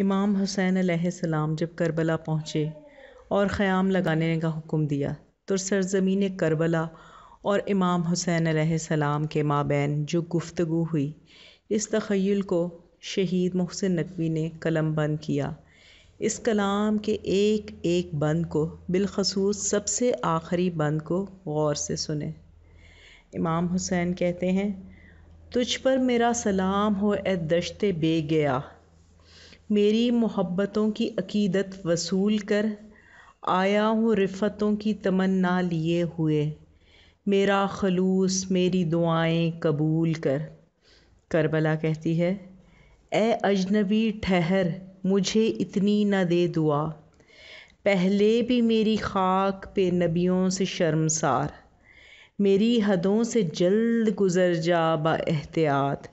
امام حسین علیہ السلام جب کربلا پہنچے اور قیام لگانے کا حکم دیا تو سرزمین کربلا اور امام حسین علیہ السلام کے مابین جو گفتگو ہوئی اس تخیل کو شہید محسن نقوی نے قلم بند کیا اس کلام کے ایک ایک بند کو بالخصوص سب سے آخری بند کو غور سے سنیں امام حسین کہتے ہیں تجھ پر میرا سلام ہو اے دشتے بے گیا میری محبتوں کی عقیدت وصول کر آیا ہوں رفتوں کی تمنا لیے ہوئے میرا خلوص میری دعائیں قبول کر کربلا کہتی ہے اے اجنبی ٹھہر مجھے اتنی نہ دے دعا پہلے بھی میری خاک پہ نبیوں سے شرمسار میری حدوں سے جلد گزر جا با احتیاط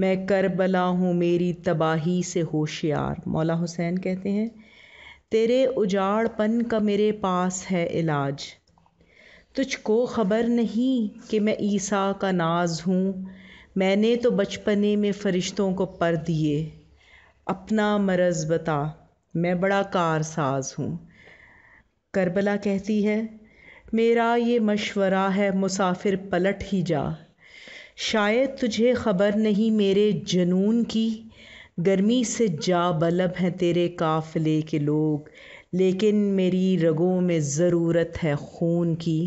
میں کربلا ہوں میری تباہی سے ہوشیار مولا حسین کہتے ہیں تیرے اجاڑ پن کا میرے پاس ہے علاج تجھ کو خبر نہیں کہ میں عیسیٰ کا ناز ہوں میں نے تو بچپنے میں فرشتوں کو پر دیے اپنا مرض بتا میں بڑا کار ساز ہوں کربلا کہتی ہے میرا یہ مشورہ ہے مسافر پلٹ ہی جا شاید تجھے خبر نہیں میرے جنون کی گرمی سے جا بلب ہیں تیرے قافلے کے لوگ لیکن میری رگوں میں ضرورت ہے خون کی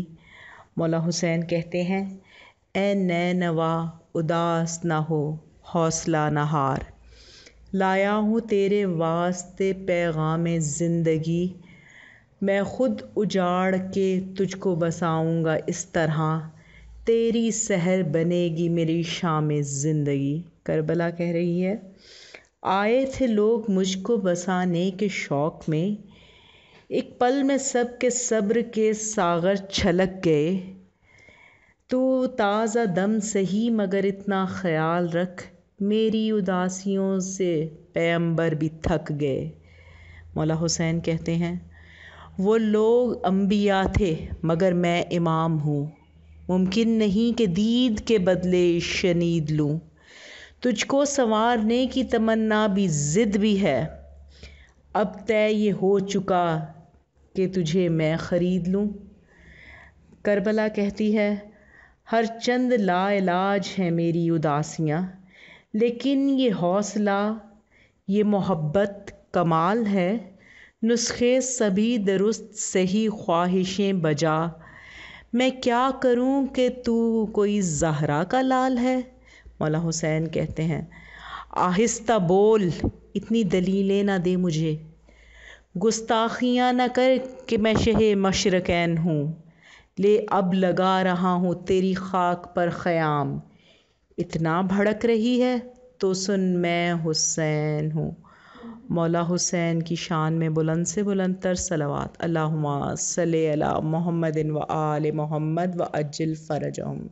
مولا حسین کہتے ہیں اے نئے نوا اداس نہ ہو حوصلہ نہ ہار لایا ہوں تیرے واسطے پیغام زندگی میں خود اجاڑ کے تجھ کو بساؤں گا اس طرح تیری سحر بنے گی میری شام زندگی کربلا کہہ رہی ہے آئے تھے لوگ مجھ کو بسانے کے شوق میں ایک پل میں سب کے صبر کے ساغر چھلک گئے تو تازہ دم سہی مگر اتنا خیال رکھ میری اداسیوں سے پیمبر بھی تھک گئے مولا حسین کہتے ہیں وہ لوگ انبیاء تھے مگر میں امام ہوں ممکن نہیں کہ دید کے بدلے شنید لوں تجھ کو سنوارنے کی تمنا بھی ضد بھی ہے اب طے یہ ہو چکا کہ تجھے میں خرید لوں کربلا کہتی ہے ہر چند لا علاج ہے میری اداسیاں لیکن یہ حوصلہ یہ محبت کمال ہے نسخے سبھی درست صحیح خواہشیں بجا میں کیا کروں کہ تو کوئی زہرا کا لال ہے مولا حسین کہتے ہیں آہستہ بول اتنی دلیلیں نہ دے مجھے گستاخیاں نہ کر کہ میں شہ مشرقین ہوں لے اب لگا رہا ہوں تیری خاک پر قیام اتنا بھڑک رہی ہے تو سن میں حسین ہوں مولا حسین کی شان میں بلند سے بلند تر سلوات اللہ علی محمد و آل محمد و اجل فرجہم